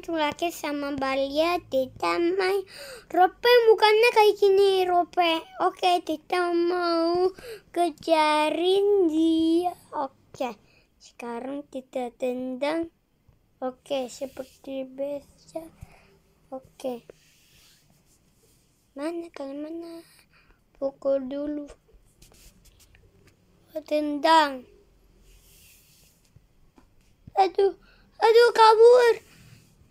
Tulake sama Balya Teta Rope mukanya kayak gini Rope Oke Teta mau kejarin dia Oke Sekarang kita tendang Oke seperti biasa Oke Mana kalian mana Pukul dulu oh, Tendang Aduh Aduh kabur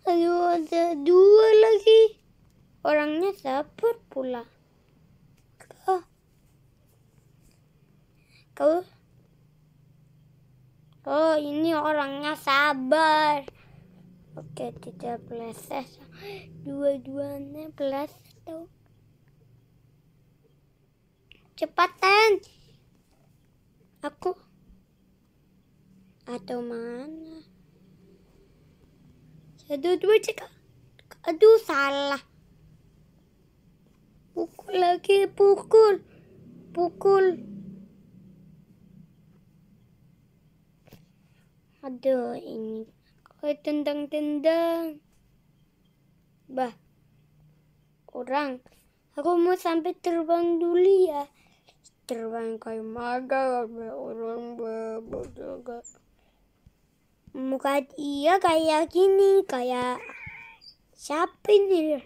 Aduh, ada dua lagi. Orangnya sabar pula. Kau, oh ini orangnya sabar. Oke, tidak pleset. Dua-duanya pleset tau. Cepatan. Aku atau mana? aduh dua cek. Aduh, salah. Pukul lagi, pukul. Pukul. Aduh, ini. Kau tendang-tendang. Bah. Orang. Aku mau sampai terbang dulu ya. Terbang kayak maga, orang berbodoh muka dia kayak gini kayak siapa ini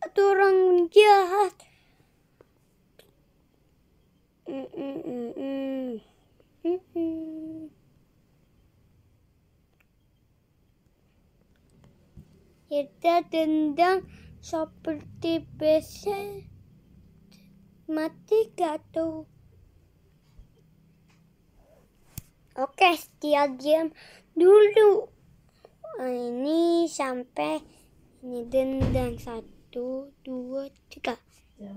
itu orang jahat kita tendang seperti biasa mati jatuh. Oke, setia diam dulu. Ah, ini sampai ini dendang satu, dua, tiga. Ya,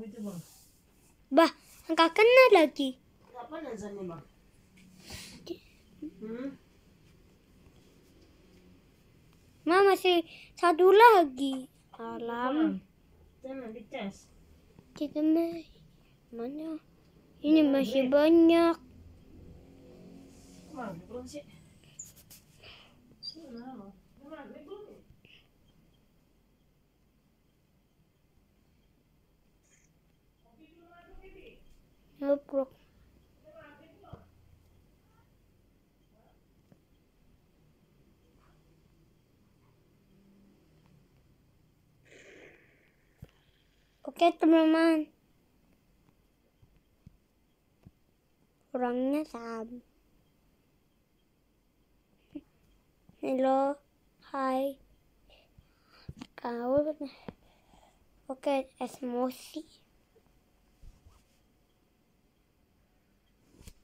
bah, angka kena lagi. Mama sih, hmm? masih satu lagi kolam jangan dicas kita mah mana ini masih banyak Kemana belum sih? Kemana belum? No problem. Oke teman-teman. Orangnya sam, Halo, hai. Kau Oke, mosi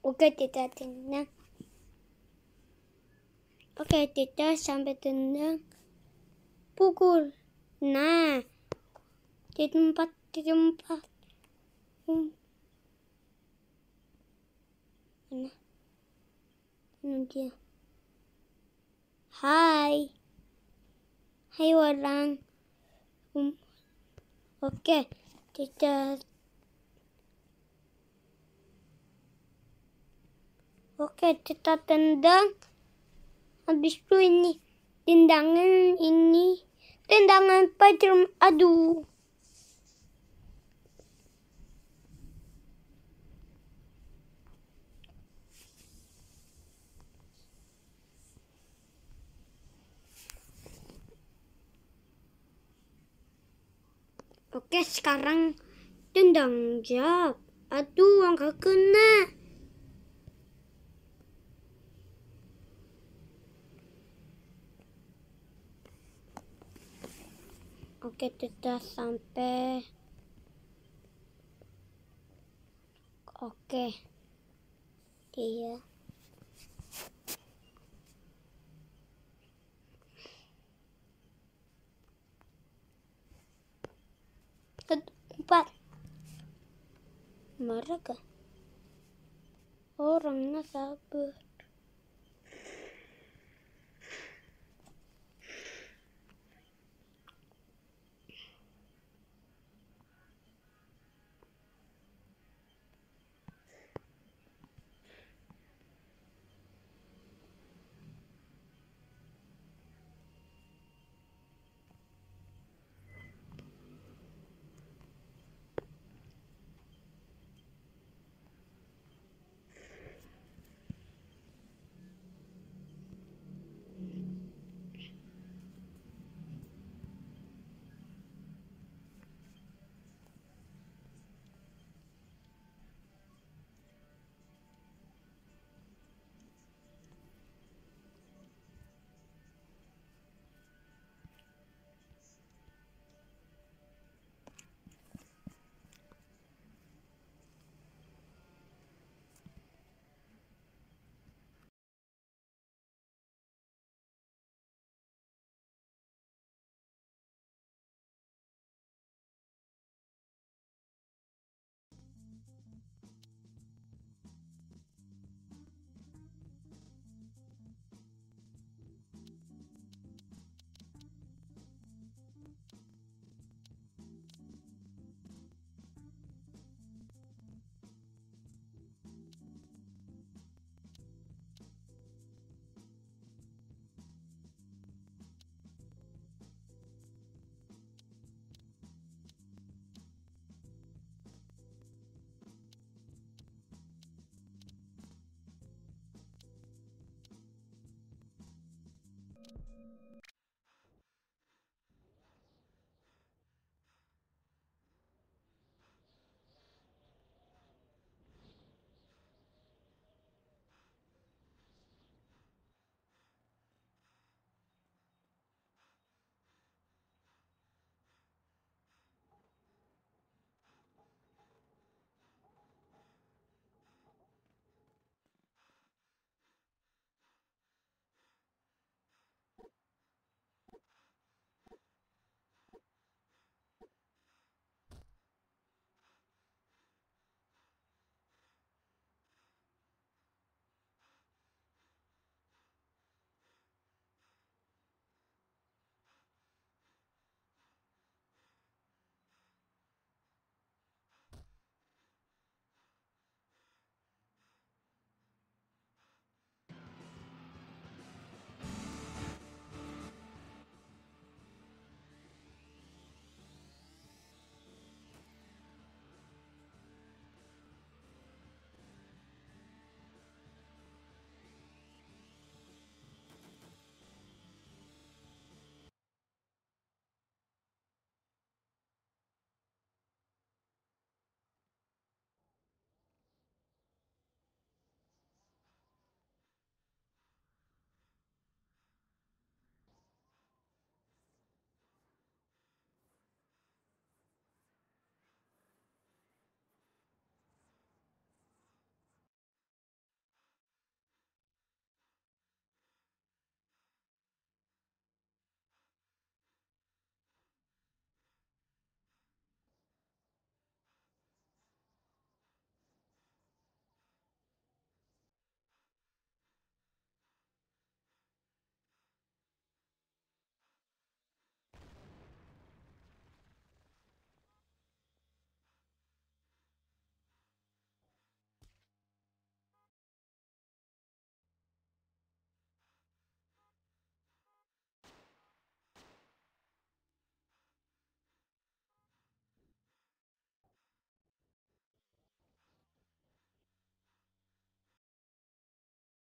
Oke, kita tenang. Oke, kita sampai tenang, pukul. Nah, jadi empat jumpa. Hmm. mana mana dia hai hai orang um, oke okay. kita oke okay, kita tendang habis itu ini tendangan ini tendangan Spiderman aduh Oke, sekarang tendang jawab. Aduh, angka kena. Oke, sudah sampai. Oke. Iya. marah kan orangnya sabar